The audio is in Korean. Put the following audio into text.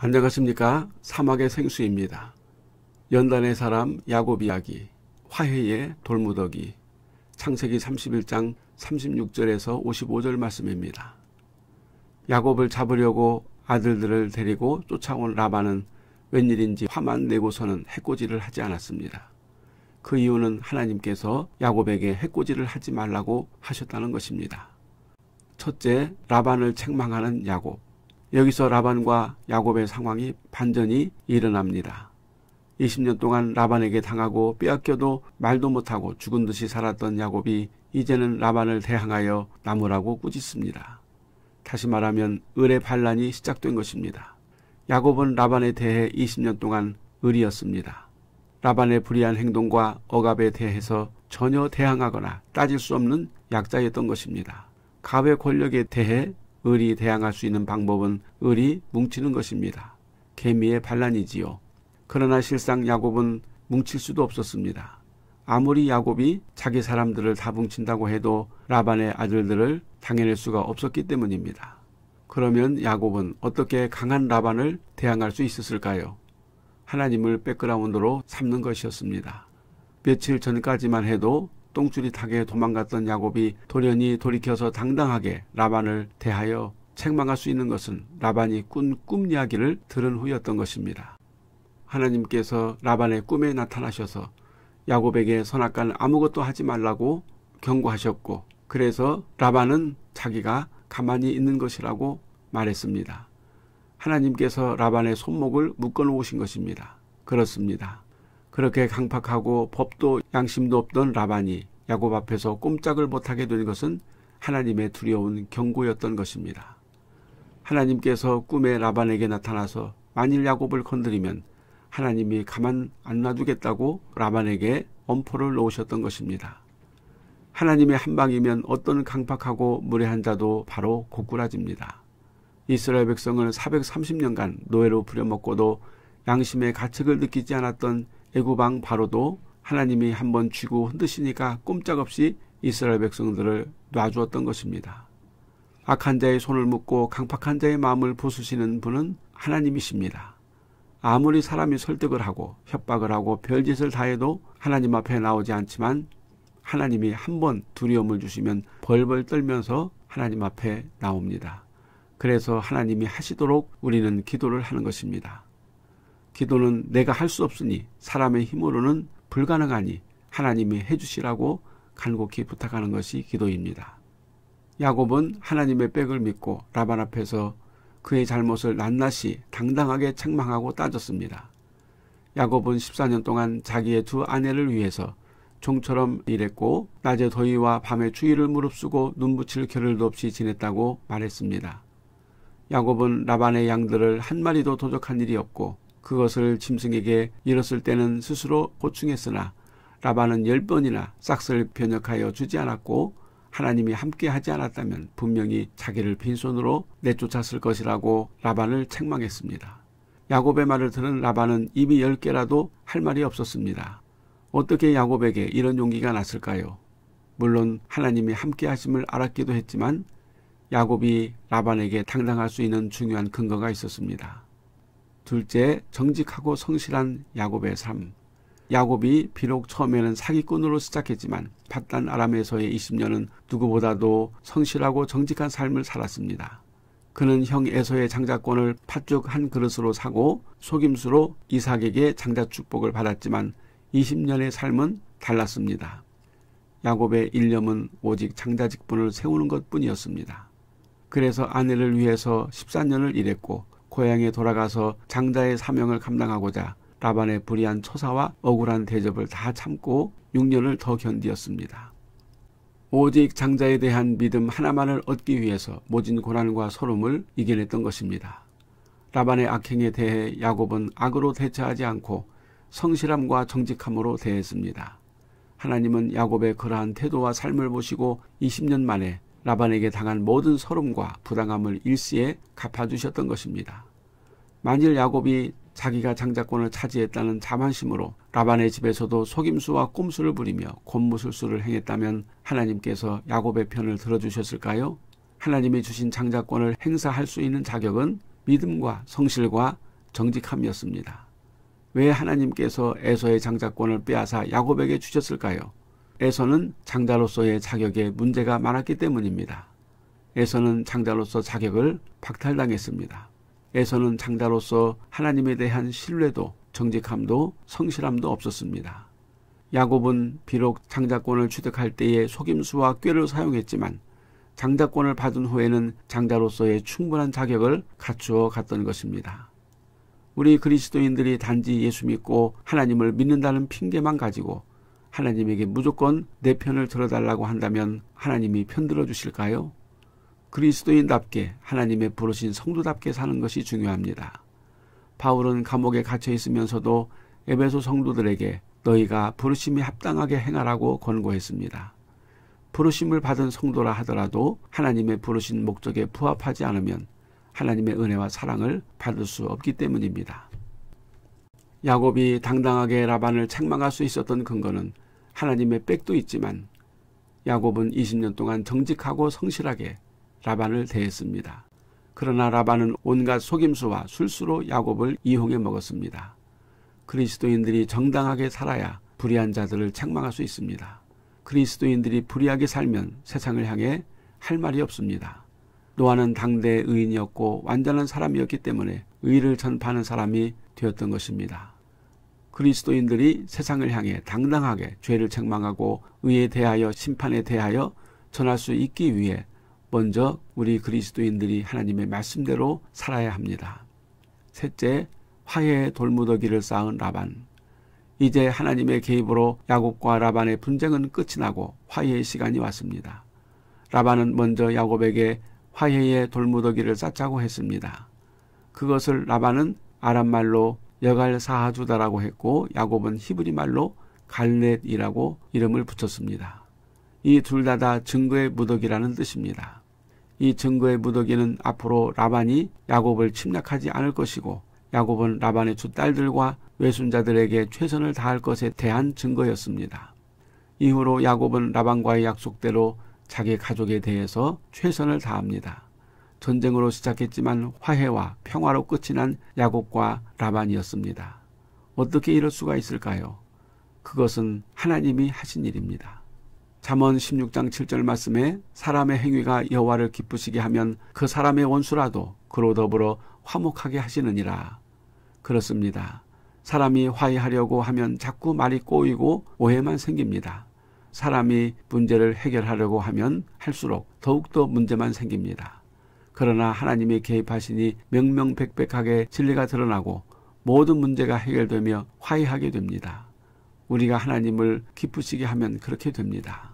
안녕하십니까. 사막의 생수입니다. 연단의 사람 야곱 이야기, 화해의 돌무더기, 창세기 31장 36절에서 55절 말씀입니다. 야곱을 잡으려고 아들들을 데리고 쫓아온 라반은 웬일인지 화만 내고서는 해코지를 하지 않았습니다. 그 이유는 하나님께서 야곱에게 해코지를 하지 말라고 하셨다는 것입니다. 첫째, 라반을 책망하는 야곱. 여기서 라반과 야곱의 상황이 반전이 일어납니다. 20년 동안 라반에게 당하고 빼앗겨도 말도 못하고 죽은 듯이 살았던 야곱이 이제는 라반을 대항하여 나무라고 꾸짖습니다. 다시 말하면 을의 반란이 시작된 것입니다. 야곱은 라반에 대해 20년 동안 을이었습니다. 라반의 불의한 행동과 억압에 대해서 전혀 대항하거나 따질 수 없는 약자였던 것입니다. 갑의 권력에 대해 을이 대항할 수 있는 방법은 을이 뭉치는 것입니다. 개미의 반란이지요. 그러나 실상 야곱은 뭉칠 수도 없었습니다. 아무리 야곱이 자기 사람들을 다 뭉친다고 해도 라반의 아들들을 당해낼 수가 없었기 때문입니다. 그러면 야곱은 어떻게 강한 라반을 대항할 수 있었을까요? 하나님을 백그라운드로 삼는 것이었습니다. 며칠 전까지만 해도 똥줄이 타게 도망갔던 야곱이 돌연히 돌이켜서 당당하게 라반을 대하여 책망할 수 있는 것은 라반이 꾼 꿈 이야기를 들은 후였던 것입니다. 하나님께서 라반의 꿈에 나타나셔서 야곱에게 선악간 아무것도 하지 말라고 경고하셨고 그래서 라반은 자기가 가만히 있는 것이라고 말했습니다. 하나님께서 라반의 손목을 묶어 놓으신 것입니다. 그렇습니다. 그렇게 강팍하고 법도 양심도 없던 라반이 야곱 앞에서 꼼짝을 못하게 된 것은 하나님의 두려운 경고였던 것입니다. 하나님께서 꿈에 라반에게 나타나서 만일 야곱을 건드리면 하나님이 가만 안 놔두겠다고 라반에게 엄포를 놓으셨던 것입니다. 하나님의 한방이면 어떤 강팍하고 무례한 자도 바로 고꾸라집니다. 이스라엘 백성은 430년간 노예로 부려먹고도 양심의 가책을 느끼지 않았던 애굽왕 바로도 하나님이 한번 쥐고 흔드시니까 꼼짝없이 이스라엘 백성들을 놔주었던 것입니다. 악한 자의 손을 묶고 강팍한 자의 마음을 부수시는 분은 하나님이십니다. 아무리 사람이 설득을 하고 협박을 하고 별짓을 다해도 하나님 앞에 나오지 않지만 하나님이 한번 두려움을 주시면 벌벌 떨면서 하나님 앞에 나옵니다. 그래서 하나님이 하시도록 우리는 기도를 하는 것입니다. 기도는 내가 할 수 없으니 사람의 힘으로는 불가능하니 하나님이 해주시라고 간곡히 부탁하는 것이 기도입니다. 야곱은 하나님의 백을 믿고 라반 앞에서 그의 잘못을 낱낱이 당당하게 책망하고 따졌습니다. 야곱은 14년 동안 자기의 두 아내를 위해서 종처럼 일했고 낮의 더위와 밤의 추위를 무릅쓰고 눈붙일 겨를도 없이 지냈다고 말했습니다. 야곱은 라반의 양들을 한 마리도 도적한 일이 없고 그것을 짐승에게 잃었을 때는 스스로 보충했으나 라반은 열 번이나 싹스를 변역하여 주지 않았고 하나님이 함께 하지 않았다면 분명히 자기를 빈손으로 내쫓았을 것이라고 라반을 책망했습니다. 야곱의 말을 들은 라반은 입이 열 개라도 할 말이 없었습니다. 어떻게 야곱에게 이런 용기가 났을까요? 물론 하나님이 함께 하심을 알았기도 했지만 야곱이 라반에게 당당할 수 있는 중요한 근거가 있었습니다. 둘째, 정직하고 성실한 야곱의 삶. 야곱이 비록 처음에는 사기꾼으로 시작했지만 밧단 아람에서의 20년은 누구보다도 성실하고 정직한 삶을 살았습니다. 그는 형 에서의 장자권을 팥죽 한 그릇으로 사고 속임수로 이삭에게 장자 축복을 받았지만 20년의 삶은 달랐습니다. 야곱의 일념은 오직 장자 직분을 세우는 것 뿐이었습니다. 그래서 아내를 위해서 14년을 일했고 고향에 돌아가서 장자의 사명을 감당하고자 라반의 불의한 처사와 억울한 대접을 다 참고 6년을 더 견디었습니다. 오직 장자에 대한 믿음 하나만을 얻기 위해서 모진 고난과 소름을 이겨냈던 것입니다. 라반의 악행에 대해 야곱은 악으로 대처하지 않고 성실함과 정직함으로 대했습니다. 하나님은 야곱의 그러한 태도와 삶을 보시고 20년 만에 라반에게 당한 모든 서름과 부당함을 일시에 갚아주셨던 것입니다. 만일 야곱이 자기가 장자권을 차지했다는 자만심으로 라반의 집에서도 속임수와 꼼수를 부리며 곤무술수를 행했다면 하나님께서 야곱의 편을 들어주셨을까요? 하나님이 주신 장자권을 행사할 수 있는 자격은 믿음과 성실과 정직함이었습니다. 왜 하나님께서 에서의 장자권을 빼앗아 야곱에게 주셨을까요? 에서는 장자로서의 자격에 문제가 많았기 때문입니다. 에서는 장자로서 자격을 박탈당했습니다. 에서는 장자로서 하나님에 대한 신뢰도 정직함도 성실함도 없었습니다. 야곱은 비록 장자권을 취득할 때에 속임수와 꾀를 사용했지만 장자권을 받은 후에는 장자로서의 충분한 자격을 갖추어 갔던 것입니다. 우리 그리스도인들이 단지 예수 믿고 하나님을 믿는다는 핑계만 가지고 하나님에게 무조건 내 편을 들어달라고 한다면 하나님이 편들어 주실까요? 그리스도인답게 하나님의 부르신 성도답게 사는 것이 중요합니다. 바울은 감옥에 갇혀 있으면서도 에베소 성도들에게 너희가 부르심이 합당하게 행하라고 권고했습니다. 부르심을 받은 성도라 하더라도 하나님의 부르신 목적에 부합하지 않으면 하나님의 은혜와 사랑을 받을 수 없기 때문입니다. 야곱이 당당하게 라반을 책망할 수 있었던 근거는 하나님의 백도 있지만 야곱은 20년 동안 정직하고 성실하게 라반을 대했습니다. 그러나 라반은 온갖 속임수와 술수로 야곱을 이용해 먹었습니다. 그리스도인들이 정당하게 살아야 불의한 자들을 책망할 수 있습니다. 그리스도인들이 불의하게 살면 세상을 향해 할 말이 없습니다. 노아는 당대의 의인이었고 완전한 사람이었기 때문에 의를 전파하는 사람이 되었던 것입니다. 그리스도인들이 세상을 향해 당당하게 죄를 책망하고 의에 대하여 심판에 대하여 전할 수 있기 위해 먼저 우리 그리스도인들이 하나님의 말씀대로 살아야 합니다. 셋째, 화해의 돌무더기를 쌓은 라반. 이제 하나님의 개입으로 야곱과 라반의 분쟁은 끝이 나고 화해의 시간이 왔습니다. 라반은 먼저 야곱에게 화해의 돌무더기를 쌓자고 했습니다. 그것을 라반은 아람말로 여갈사하주다라고 했고 야곱은 히브리말로 갈렛이라고 이름을 붙였습니다. 이 둘 다다 다 증거의 무더기라는 뜻입니다. 이 증거의 무더기는 앞으로 라반이 야곱을 침략하지 않을 것이고 야곱은 라반의 두 딸들과 외순자들에게 최선을 다할 것에 대한 증거였습니다. 이후로 야곱은 라반과의 약속대로 자기 가족에 대해서 최선을 다합니다. 전쟁으로 시작했지만 화해와 평화로 끝이 난 야곱과 라반이었습니다. 어떻게 이럴 수가 있을까요? 그것은 하나님이 하신 일입니다. 잠언 16장 7절 말씀에 사람의 행위가 여호와를 기쁘시게 하면 그 사람의 원수라도 그로 더불어 화목하게 하시느니라. 그렇습니다. 사람이 화해하려고 하면 자꾸 말이 꼬이고 오해만 생깁니다. 사람이 문제를 해결하려고 하면 할수록 더욱더 문제만 생깁니다. 그러나 하나님이 개입하시니 명명백백하게 진리가 드러나고 모든 문제가 해결되며 화해하게 됩니다. 우리가 하나님을 기쁘시게 하면 그렇게 됩니다.